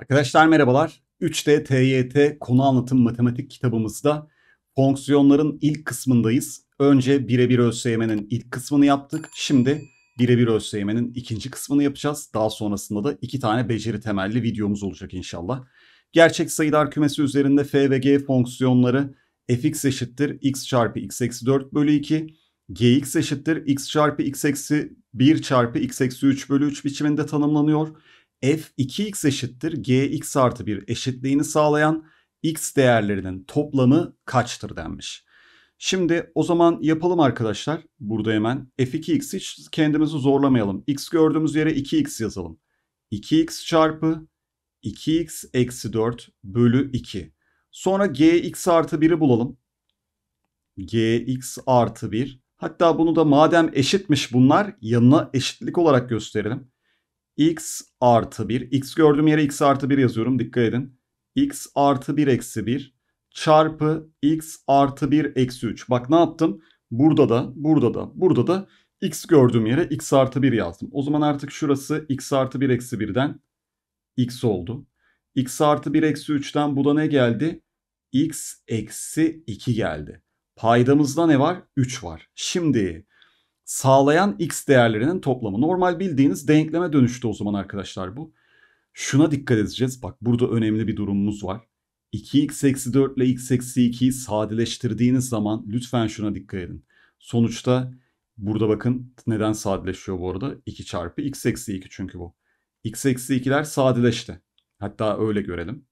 Arkadaşlar merhabalar. 3D TYT konu anlatım matematik kitabımızda fonksiyonların ilk kısmındayız. Önce birebir ÖSYM'nin ilk kısmını yaptık. Şimdi birebir ÖSYM'nin ikinci kısmını yapacağız. Daha sonrasında da iki tane beceri temelli videomuz olacak inşallah. Gerçek sayılar kümesi üzerinde f ve g fonksiyonları fx eşittir x çarpı x eksi 4 bölü 2 gx eşittir x çarpı x eksi 1 çarpı x eksi 3 bölü 3 biçiminde tanımlanıyor f 2x eşittir gx artı 1 eşitliğini sağlayan x değerlerinin toplamı kaçtır denmiş. Şimdi o zaman yapalım arkadaşlar. Burada hemen f2x hiç kendimizi zorlamayalım. x gördüğümüz yere 2x yazalım. 2x çarpı 2x eksi 4 bölü 2. Sonra gx artı 1'i bulalım. gx artı 1. Hatta bunu da madem eşitmiş bunlar yanına eşitlik olarak gösterelim x artı 1. x gördüğüm yere x artı 1 yazıyorum. Dikkat edin. x artı 1 eksi 1 çarpı x artı 1 eksi 3. Bak ne yaptım? Burada da, burada da, burada da x gördüğüm yere x artı 1 yazdım. O zaman artık şurası x artı 1 eksi 1'den x oldu. x artı 1 eksi 3'ten bu da ne geldi? x eksi 2 geldi. Paydamızda ne var? 3 var. Şimdi sağlayan x değerlerinin toplamı. Normal bildiğiniz denkleme dönüştü o zaman arkadaşlar bu. Şuna dikkat edeceğiz. Bak burada önemli bir durumumuz var. 2x eksi 4 ile x eksi 2'yi sadeleştirdiğiniz zaman lütfen şuna dikkat edin. Sonuçta burada bakın neden sadeleşiyor bu arada? 2 çarpı x eksi 2 çünkü bu. x eksi 2'ler sadeleşti. Hatta öyle görelim.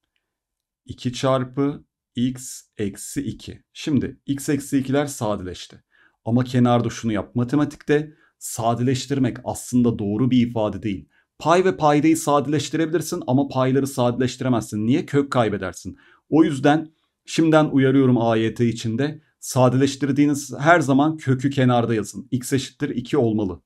2 çarpı x eksi 2. Şimdi x eksi 2'ler sadeleşti. Ama kenarda şunu yap. Matematikte sadeleştirmek aslında doğru bir ifade değil. Pay ve paydayı sadeleştirebilirsin ama payları sadeleştiremezsin. Niye? Kök kaybedersin. O yüzden şimdiden uyarıyorum AYT içinde. Sadeleştirdiğiniz her zaman kökü kenarda yazın. X eşittir 2 olmalı.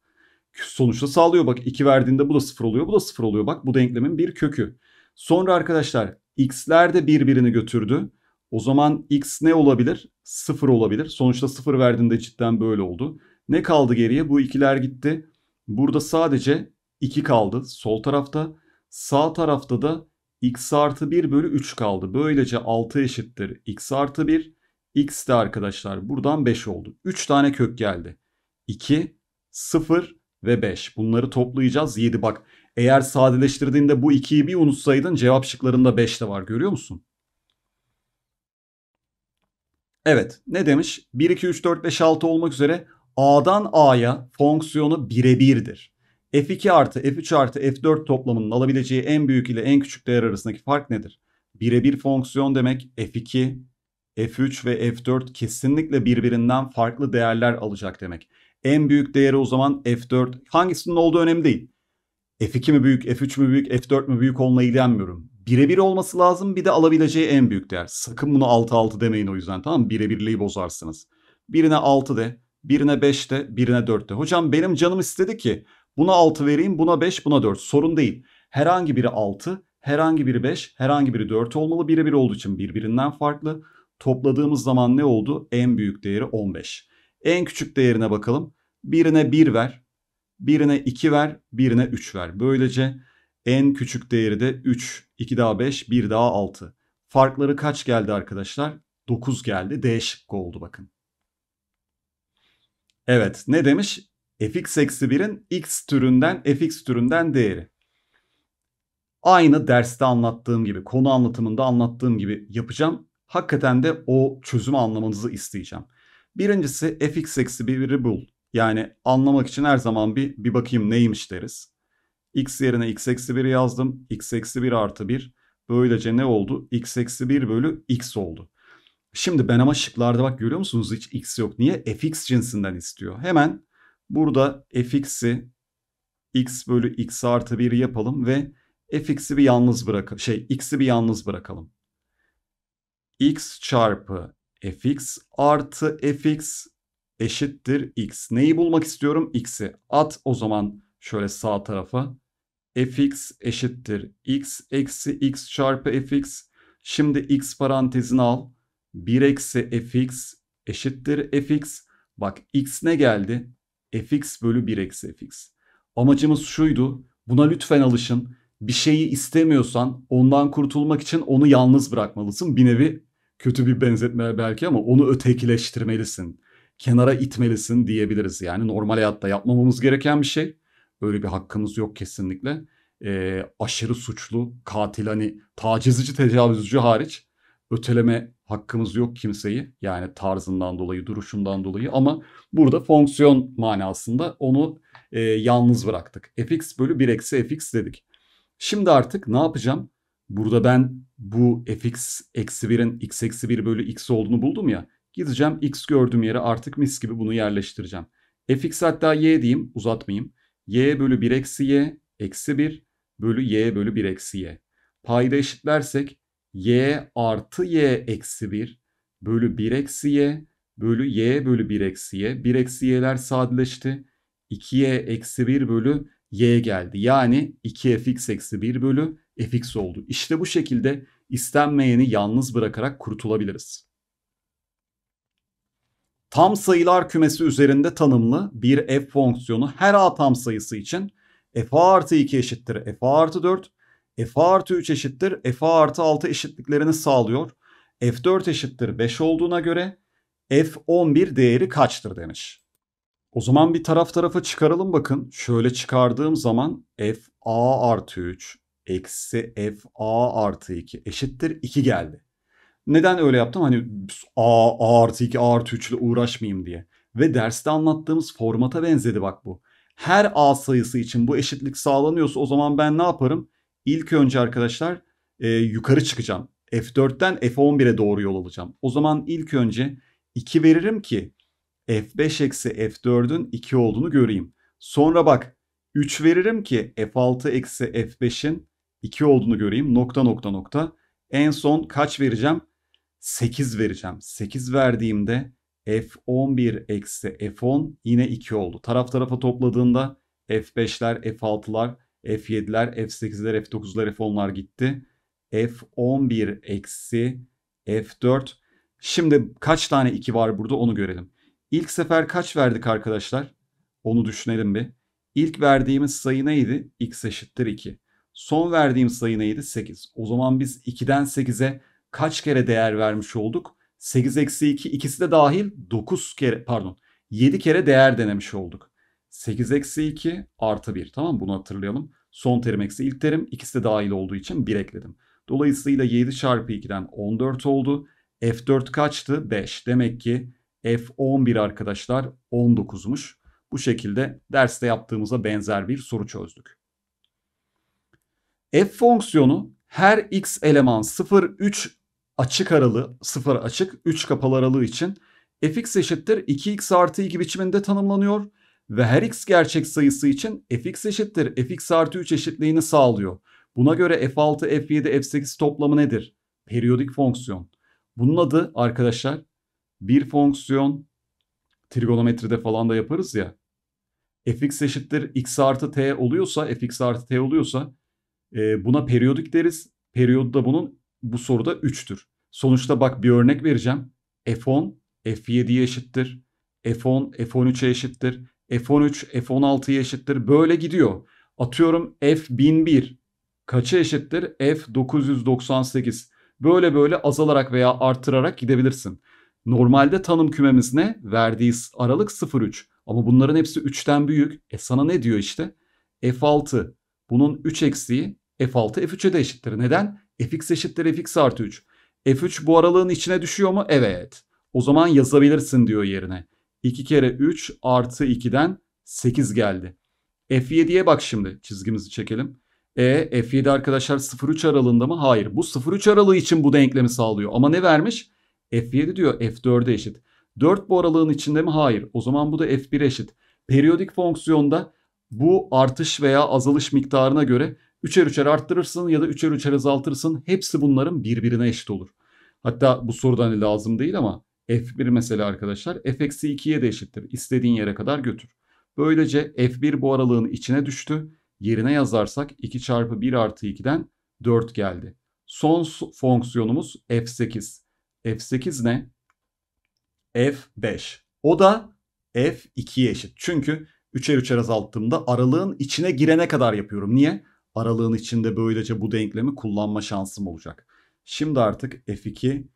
Sonuçta sağlıyor bak 2 verdiğinde bu da 0 oluyor bu da 0 oluyor bak bu denklemin bir kökü. Sonra arkadaşlar x'ler de birbirini götürdü. O zaman x ne olabilir? 0 olabilir. Sonuçta 0 verdiğinde cidden böyle oldu. Ne kaldı geriye? Bu ikiler gitti. Burada sadece 2 kaldı sol tarafta. Sağ tarafta da x artı 1 bölü 3 kaldı. Böylece 6 eşittir x artı 1. x de arkadaşlar buradan 5 oldu. 3 tane kök geldi. 2, 0 ve 5. Bunları toplayacağız 7. Bak eğer sadeleştirdiğinde bu 2'yi bir unutsaydın cevap şıklarında 5 de var görüyor musun? Evet ne demiş? 1, 2, 3, 4, 5, 6 olmak üzere A'dan A'ya fonksiyonu birebirdir. F2 artı F3 artı F4 toplamının alabileceği en büyük ile en küçük değer arasındaki fark nedir? Birebir fonksiyon demek F2, F3 ve F4 kesinlikle birbirinden farklı değerler alacak demek. En büyük değeri o zaman F4. Hangisinin olduğu önemli değil. F2 mi büyük, F3 mü büyük, F4 mü büyük onunla ilgilenmiyorum birebir olması lazım. Bir de alabileceği en büyük değer. Sakın bunu 6-6 demeyin o yüzden tamam mı? Birebirliği bozarsınız. Birine 6 de, birine 5 de, birine 4 de. Hocam benim canım istedi ki buna 6 vereyim, buna 5, buna 4. Sorun değil. Herhangi biri 6, herhangi biri 5, herhangi biri 4 olmalı. Birebir olduğu için birbirinden farklı. Topladığımız zaman ne oldu? En büyük değeri 15. En küçük değerine bakalım. Birine 1 ver, birine 2 ver, birine 3 ver. Böylece en küçük değeri de 3. 2 daha 5, 1 daha 6. Farkları kaç geldi arkadaşlar? 9 geldi. D şıkkı oldu bakın. Evet ne demiş? fx eksi 1'in x türünden fx türünden değeri. Aynı derste anlattığım gibi, konu anlatımında anlattığım gibi yapacağım. Hakikaten de o çözümü anlamanızı isteyeceğim. Birincisi fx eksi 1'i bul. Yani anlamak için her zaman bir, bir bakayım neymiş deriz x yerine x eksi 1 yazdım. x eksi 1 artı 1. Böylece ne oldu? x eksi 1 bölü x oldu. Şimdi ben ama şıklarda bak görüyor musunuz hiç x yok. Niye? fx cinsinden istiyor. Hemen burada fx'i x bölü x artı 1 yapalım ve fx'i bir yalnız bırakalım. Şey x'i bir yalnız bırakalım. x çarpı fx artı fx eşittir x. Neyi bulmak istiyorum? x'i. At o zaman şöyle sağ tarafa fx eşittir x eksi x çarpı fx. Şimdi x parantezini al. 1 eksi fx eşittir fx. Bak x ne geldi? fx bölü 1 eksi fx. Amacımız şuydu. Buna lütfen alışın. Bir şeyi istemiyorsan ondan kurtulmak için onu yalnız bırakmalısın. Bir nevi kötü bir benzetme belki ama onu ötekileştirmelisin. Kenara itmelisin diyebiliriz. Yani normal hayatta yapmamamız gereken bir şey Böyle bir hakkımız yok kesinlikle. E, aşırı suçlu, katil hani tacizci, tecavüzcü hariç öteleme hakkımız yok kimseyi. Yani tarzından dolayı, duruşundan dolayı ama burada fonksiyon manasında onu e, yalnız bıraktık. fx bölü 1 eksi fx dedik. Şimdi artık ne yapacağım? Burada ben bu fx eksi 1'in x eksi 1 bölü x olduğunu buldum ya. Gideceğim x gördüğüm yere artık mis gibi bunu yerleştireceğim. fx hatta y diyeyim uzatmayayım y bölü 1 eksi y eksi 1 bölü y bölü 1 eksi y. Payda eşitlersek y artı y eksi 1 bölü 1 eksi y bölü y bölü 1 eksi y. 1 eksi y'ler sadeleşti. 2y eksi 1 bölü y geldi. Yani 2fx eksi 1 bölü fx oldu. İşte bu şekilde istenmeyeni yalnız bırakarak kurtulabiliriz tam sayılar kümesi üzerinde tanımlı bir f fonksiyonu her a tam sayısı için f artı 2 eşittir f artı 4, f artı 3 eşittir f artı 6 eşitliklerini sağlıyor. f4 eşittir 5 olduğuna göre f11 değeri kaçtır demiş. O zaman bir taraf tarafa çıkaralım bakın. Şöyle çıkardığım zaman f a artı 3 eksi f a artı 2 eşittir 2 geldi. Neden öyle yaptım? Hani A, A artı 2, A artı 3 ile uğraşmayayım diye. Ve derste anlattığımız formata benzedi bak bu. Her A sayısı için bu eşitlik sağlanıyorsa o zaman ben ne yaparım? İlk önce arkadaşlar e, yukarı çıkacağım. F4'ten F11'e doğru yol alacağım. O zaman ilk önce 2 veririm ki F5 eksi F4'ün 2 olduğunu göreyim. Sonra bak 3 veririm ki F6 eksi F5'in 2 olduğunu göreyim. Nokta nokta nokta. En son kaç vereceğim? 8 vereceğim. 8 verdiğimde F11 eksi F10 yine 2 oldu. Taraf tarafa topladığında F5'ler, F6'lar, F7'ler, F8'ler, F9'lar, F10'lar gitti. F11 eksi F4. Şimdi kaç tane 2 var burada onu görelim. İlk sefer kaç verdik arkadaşlar? Onu düşünelim bir. İlk verdiğimiz sayı neydi? X eşittir 2. Son verdiğim sayı neydi? 8. O zaman biz 2'den 8'e kaç kere değer vermiş olduk? 8 eksi 2 ikisi de dahil 9 kere pardon 7 kere değer denemiş olduk. 8 eksi 2 artı 1 tamam bunu hatırlayalım. Son terim eksi ilk terim ikisi de dahil olduğu için 1 ekledim. Dolayısıyla 7 çarpı 2'den 14 oldu. F4 kaçtı? 5. Demek ki F11 arkadaşlar 19'muş. Bu şekilde derste yaptığımıza benzer bir soru çözdük. F fonksiyonu her x eleman 0, 3 açık aralığı, sıfır açık, 3 kapalı aralığı için fx eşittir 2x artı 2 biçiminde tanımlanıyor ve her x gerçek sayısı için fx eşittir fx artı 3 eşitliğini sağlıyor. Buna göre f6, f7, f8 toplamı nedir? Periyodik fonksiyon. Bunun adı arkadaşlar bir fonksiyon trigonometride falan da yaparız ya. fx eşittir x artı t oluyorsa, fx artı t oluyorsa e, buna periyodik deriz. Periyodu da bunun bu soruda 3'tür. Sonuçta bak bir örnek vereceğim. F10 F7'ye eşittir. F10 F13'e eşittir. F13 F16'ya eşittir. Böyle gidiyor. Atıyorum F1001 kaça eşittir? F998. Böyle böyle azalarak veya artırarak gidebilirsin. Normalde tanım kümemiz ne? Verdiği aralık 0-3. Ama bunların hepsi 3'ten büyük. E sana ne diyor işte? F6. Bunun 3 eksiği F6 F3'e de eşittir. Neden? Fx eşittir Fx artı 3. F3 bu aralığın içine düşüyor mu? Evet. O zaman yazabilirsin diyor yerine. 2 kere 3 artı 2'den 8 geldi. F7'ye bak şimdi çizgimizi çekelim. E F7 arkadaşlar 0-3 aralığında mı? Hayır. Bu 0-3 aralığı için bu denklemi sağlıyor. Ama ne vermiş? F7 diyor F4'e eşit. 4 bu aralığın içinde mi? Hayır. O zaman bu da F1 eşit. Periyodik fonksiyonda bu artış veya azalış miktarına göre Üçer üçer arttırırsın ya da üçer üçer azaltırsın. Hepsi bunların birbirine eşit olur. Hatta bu sorudan hani lazım değil ama f1 mesela arkadaşlar f-2'ye de eşittir. İstediğin yere kadar götür. Böylece f1 bu aralığın içine düştü. Yerine yazarsak 2 çarpı 1 artı 2'den 4 geldi. Son fonksiyonumuz f8. f8 ne? f5. O da f2'ye eşit. Çünkü üçer üçer azalttığımda aralığın içine girene kadar yapıyorum. Niye? aralığın içinde böylece bu denklemi kullanma şansım olacak. Şimdi artık f2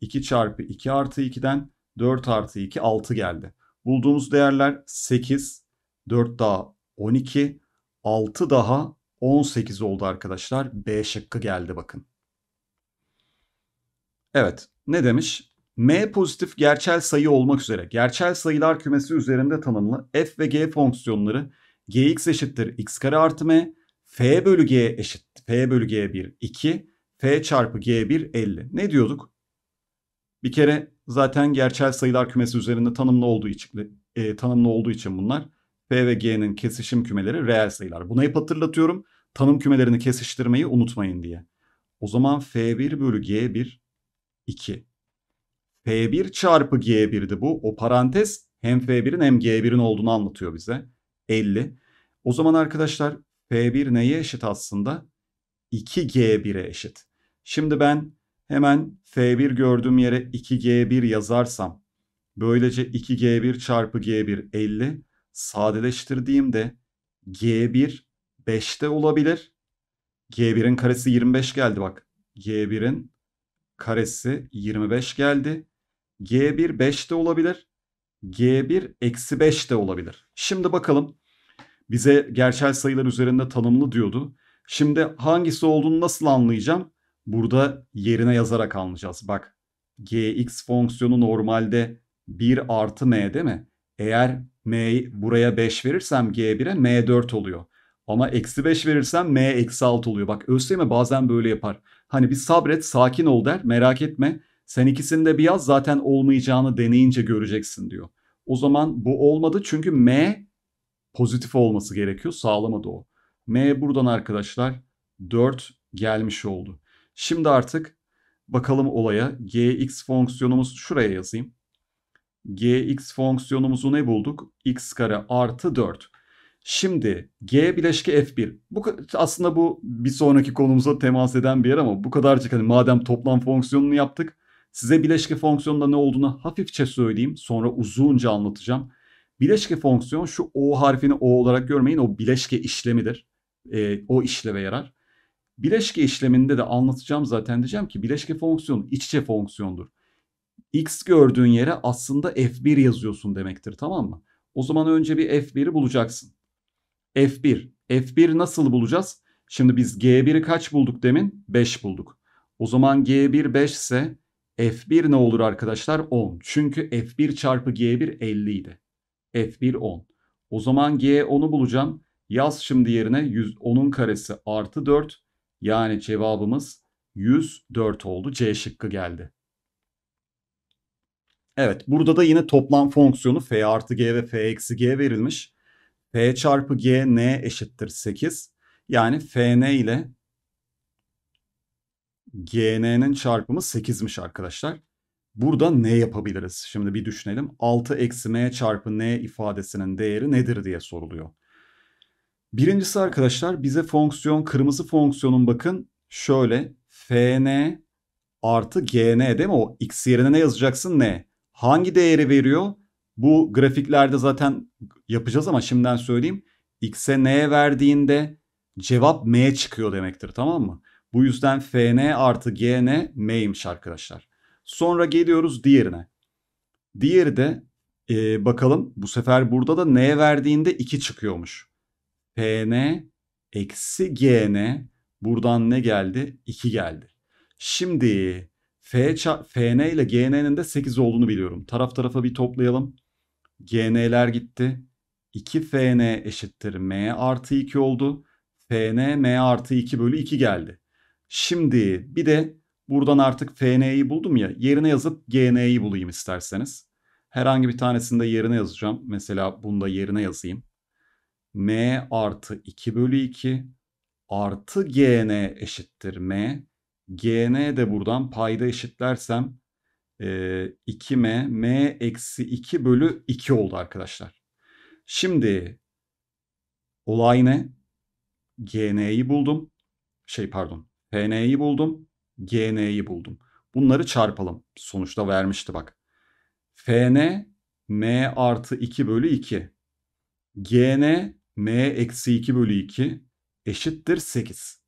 2 çarpı 2 artı 2'den 4 artı 2 6 geldi. Bulduğumuz değerler 8, 4 daha 12, 6 daha 18 oldu arkadaşlar. B şıkkı geldi bakın. Evet ne demiş? M pozitif gerçel sayı olmak üzere gerçel sayılar kümesi üzerinde tanımlı f ve g fonksiyonları gx eşittir x kare artı m, F bölü G eşit. F bölü G1 2. F çarpı G1 50. Ne diyorduk? Bir kere zaten gerçel sayılar kümesi üzerinde tanımlı olduğu için e, tanımlı olduğu için bunlar P ve G'nin kesişim kümeleri reel sayılar. Bunu hep hatırlatıyorum. Tanım kümelerini kesiştirmeyi unutmayın diye. O zaman F1 bölü G1 2. F1 çarpı G1'di bu. O parantez hem F1'in hem G1'in olduğunu anlatıyor bize. 50. O zaman arkadaşlar P1 neye eşit aslında? 2G1'e eşit. Şimdi ben hemen F1 gördüğüm yere 2G1 yazarsam böylece 2G1 çarpı G1 50 sadeleştirdiğimde G1 5'te olabilir. G1'in karesi 25 geldi bak. G1'in karesi 25 geldi. G1 5'te olabilir. G1 eksi 5 de olabilir. Şimdi bakalım bize gerçel sayılar üzerinde tanımlı diyordu. Şimdi hangisi olduğunu nasıl anlayacağım? Burada yerine yazarak anlayacağız. Bak gx fonksiyonu normalde 1 artı m değil mi? Eğer m buraya 5 verirsem g1'e m4 oluyor. Ama eksi 5 verirsem m eksi 6 oluyor. Bak ÖSYM bazen böyle yapar. Hani bir sabret sakin ol der merak etme. Sen ikisini de bir yaz zaten olmayacağını deneyince göreceksin diyor. O zaman bu olmadı çünkü m pozitif olması gerekiyor. Sağlamadı o. M buradan arkadaşlar 4 gelmiş oldu. Şimdi artık bakalım olaya. Gx fonksiyonumuz şuraya yazayım. Gx fonksiyonumuzu ne bulduk? x kare artı 4. Şimdi G bileşke F1. Bu aslında bu bir sonraki konumuza temas eden bir yer ama bu kadarcık hani madem toplam fonksiyonunu yaptık. Size bileşke fonksiyonunda ne olduğunu hafifçe söyleyeyim. Sonra uzunca anlatacağım. Bileşke fonksiyon şu O harfini O olarak görmeyin. O bileşke işlemidir. E, o işleve yarar. Bileşke işleminde de anlatacağım zaten diyeceğim ki bileşke fonksiyonu iç içe fonksiyondur. X gördüğün yere aslında F1 yazıyorsun demektir tamam mı? O zaman önce bir F1'i bulacaksın. F1. F1 nasıl bulacağız? Şimdi biz G1'i kaç bulduk demin? 5 bulduk. O zaman G1 5 ise F1 ne olur arkadaşlar? 10. Çünkü F1 çarpı G1 50 idi. F1 10. O zaman G 10'u bulacağım. Yaz şimdi yerine 110'un karesi artı 4. Yani cevabımız 104 oldu. C şıkkı geldi. Evet burada da yine toplam fonksiyonu f artı g ve f eksi g verilmiş. f çarpı g n eşittir 8. Yani fn ile gn'nin çarpımı 8'miş arkadaşlar. Burada ne yapabiliriz? Şimdi bir düşünelim. 6 eksi m çarpı n ifadesinin değeri nedir diye soruluyor. Birincisi arkadaşlar bize fonksiyon kırmızı fonksiyonun bakın şöyle fn artı gn değil mi? O x yerine ne yazacaksın ne? Hangi değeri veriyor? Bu grafiklerde zaten yapacağız ama şimdiden söyleyeyim. x'e n verdiğinde cevap m çıkıyor demektir tamam mı? Bu yüzden fn artı gn m'ymiş arkadaşlar. Sonra geliyoruz diğerine. Diğeri de e, bakalım bu sefer burada da n verdiğinde 2 çıkıyormuş. Pn eksi gn buradan ne geldi? 2 geldi. Şimdi f, fn ile gn'nin de 8 olduğunu biliyorum. Taraf tarafa bir toplayalım. gn'ler gitti. 2fn eşittir m artı 2 oldu. fn m artı 2 bölü 2 geldi. Şimdi bir de Buradan artık FN'yi buldum ya yerine yazıp GN'yi bulayım isterseniz. Herhangi bir tanesinde yerine yazacağım. Mesela bunu da yerine yazayım. M artı 2 bölü 2 artı GN eşittir M. GN de buradan payda eşitlersem 2M, e, M eksi 2 bölü 2 oldu arkadaşlar. Şimdi olay ne? GN'yi buldum. Şey pardon. PN'yi buldum. GN'yi buldum. Bunları çarpalım. Sonuçta vermişti bak. Fn m artı 2 bölü 2. Gn m eksi 2 bölü 2 eşittir 8.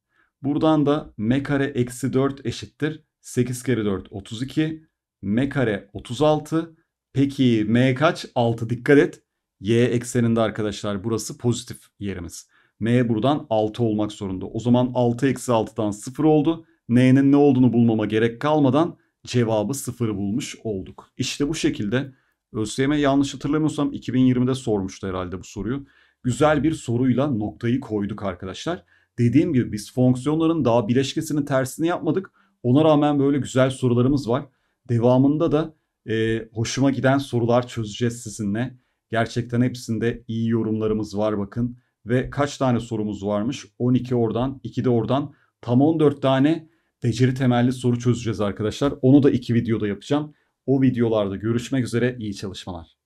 Buradan da m kare eksi 4 eşittir. 8 kere 4 32. m kare 36. Peki m kaç? 6 dikkat et. y ekseninde arkadaşlar burası pozitif yerimiz. m buradan 6 olmak zorunda. O zaman 6 eksi 6'dan 0 oldu neyinin ne olduğunu bulmama gerek kalmadan cevabı sıfır bulmuş olduk. İşte bu şekilde ÖSYM yanlış hatırlamıyorsam 2020'de sormuştu herhalde bu soruyu. Güzel bir soruyla noktayı koyduk arkadaşlar. Dediğim gibi biz fonksiyonların daha bileşkesinin tersini yapmadık. Ona rağmen böyle güzel sorularımız var. Devamında da e, hoşuma giden sorular çözeceğiz sizinle. Gerçekten hepsinde iyi yorumlarımız var bakın. Ve kaç tane sorumuz varmış? 12 oradan, 2 de oradan. Tam 14 tane beceri temelli soru çözeceğiz arkadaşlar. Onu da iki videoda yapacağım. O videolarda görüşmek üzere iyi çalışmalar.